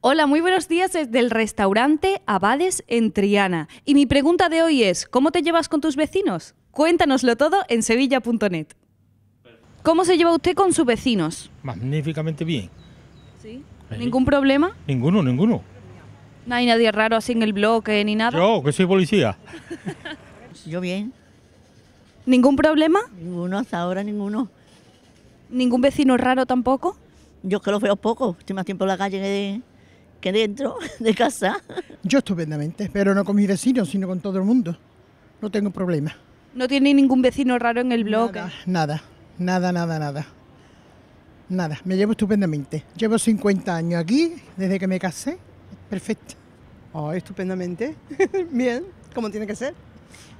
Hola, muy buenos días desde el restaurante Abades en Triana. Y mi pregunta de hoy es, ¿cómo te llevas con tus vecinos? Cuéntanoslo todo en sevilla.net. ¿Cómo se lleva usted con sus vecinos? Magníficamente bien. ¿Sí? ¿Ningún problema? Ninguno, ninguno. No hay nadie raro así en el bloque ni nada. Yo, que soy policía. Yo bien. ¿Ningún problema? Ninguno, hasta ahora ninguno. ¿Ningún vecino raro tampoco? Yo que los veo poco, estoy más tiempo en la calle que dentro de casa. Yo estupendamente, pero no con mis vecinos, sino con todo el mundo. No tengo problema. ¿No tiene ningún vecino raro en el blog? Nada, nada, nada, nada, nada. me llevo estupendamente. Llevo 50 años aquí, desde que me casé. Perfecto. Oh, estupendamente. Bien, como tiene que ser.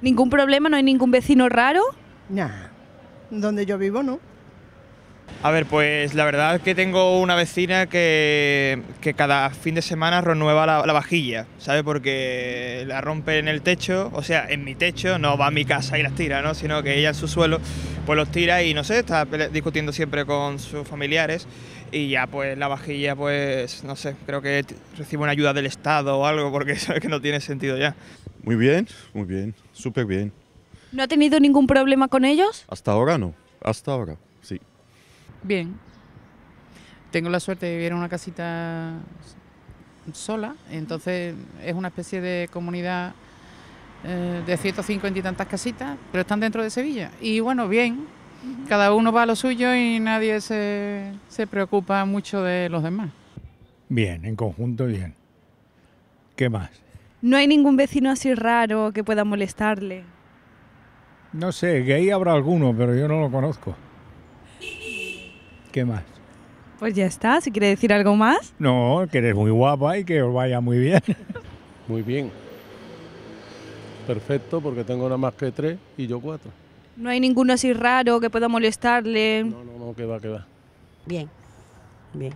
¿Ningún problema? ¿No hay ningún vecino raro? Nada. donde yo vivo no. A ver, pues la verdad es que tengo una vecina que, cada fin de semana renueva la, vajilla, ¿sabe? Porque la rompe en el techo, o sea, en mi techo, no va a mi casa y las tira, ¿no? Sino que ella en su suelo, pues los tira y no sé, está discutiendo siempre con sus familiares y ya pues la vajilla, pues no sé, creo que recibe una ayuda del Estado o algo porque sabe que no tiene sentido ya. Muy bien, muy bien, súper bien. ¿No ha tenido ningún problema con ellos? Hasta ahora no, hasta ahora. Bien. Tengo la suerte de vivir en una casita sola, entonces es una especie de comunidad eh, de 150 y tantas casitas, pero están dentro de Sevilla. Y bueno, bien, cada uno va a lo suyo y nadie se, preocupa mucho de los demás. Bien, en conjunto bien. ¿Qué más? No hay ningún vecino así raro que pueda molestarle. No sé, que ahí habrá alguno, pero yo no lo conozco. ¿Qué más? Pues ya está, si quiere decir algo más. No, que eres muy guapa y que os vaya muy bien. Muy bien. Perfecto, porque tengo nada más que tres y yo cuatro. No hay ninguno así raro que pueda molestarle. No, no, no, que va, que va. Bien, bien.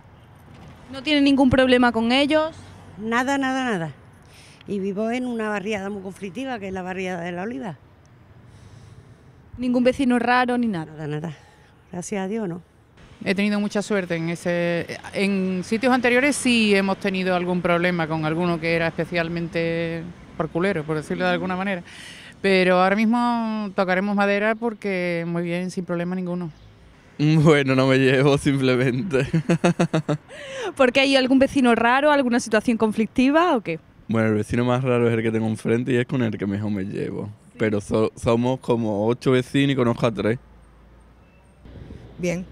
¿No tiene ningún problema con ellos? Nada, nada, nada. Y vivo en una barriada muy conflictiva, que es la barriada de la Oliva. ¿Ningún vecino raro ni nada? Nada, nada. Gracias a Dios, no he tenido mucha suerte en ese. En sitios anteriores sí hemos tenido algún problema con alguno que era especialmente por culero, por decirlo de mm. alguna manera. Pero ahora mismo tocaremos madera porque muy bien, sin problema ninguno. Mm, bueno, no me llevo simplemente. ¿Por qué? hay algún vecino raro, alguna situación conflictiva o qué? Bueno, el vecino más raro es el que tengo enfrente y es con el que mejor me llevo. Pero somos como ocho vecinos y conozco a tres. Bien,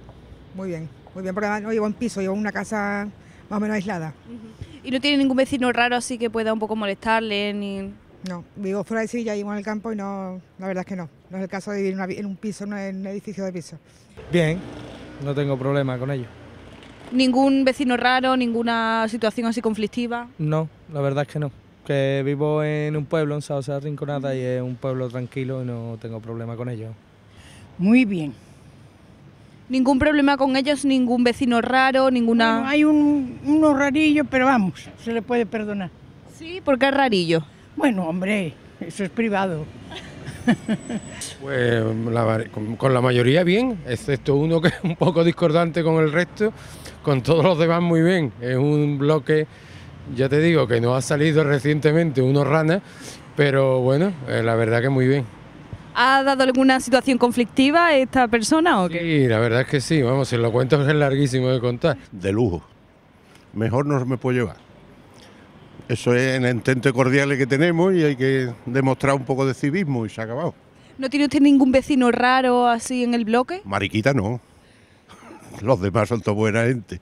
muy bien, muy bien, porque además no llevo en piso, llevo una casa más o menos aislada. ¿Y no tiene ningún vecino raro así que pueda un poco molestarle? Ni... No, vivo fuera de Sevilla, vivo en el campo y no, la verdad es que no. No es el caso de vivir en un piso, no en un edificio de piso. Bien, no tengo problema con ello. ¿Ningún vecino raro, ninguna situación así conflictiva? No, la verdad es que no. Que vivo en un pueblo, en Sao Rinconada, y es un pueblo tranquilo y no tengo problema con ello. Muy bien. Ningún problema con ellos, ningún vecino raro, ninguna... hay un, unos rarillos, pero vamos, se le puede perdonar. Sí, porque es rarillo. Bueno, hombre, eso es privado. pues con, la mayoría bien, excepto uno que es un poco discordante con el resto, con todos los demás muy bien. Es un bloque, ya te digo, que no ha salido recientemente unos ranas, pero bueno, eh, la verdad que muy bien. ¿Ha dado alguna situación conflictiva esta persona o qué? Sí, la verdad es que sí, vamos, si lo cuento es larguísimo de contar. De lujo. Mejor no me puedo llevar. Eso es en el intento cordial que tenemos y hay que demostrar un poco de civismo y se ha acabado. ¿No tiene usted ningún vecino raro así en el bloque? Mariquita no. Los demás son toda buena gente.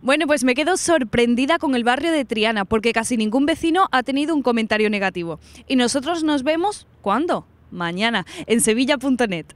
Bueno, pues me quedo sorprendida con el barrio de Triana, porque casi ningún vecino ha tenido un comentario negativo. Y nosotros nos vemos, ¿cuándo? Mañana, en sevilla.net.